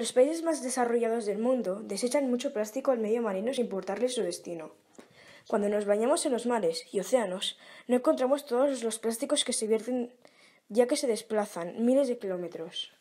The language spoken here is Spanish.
Los países más desarrollados del mundo desechan mucho plástico al medio marino sin importarles su destino. Cuando nos bañamos en los mares y océanos, no encontramos todos los plásticos que se vierten ya que se desplazan miles de kilómetros.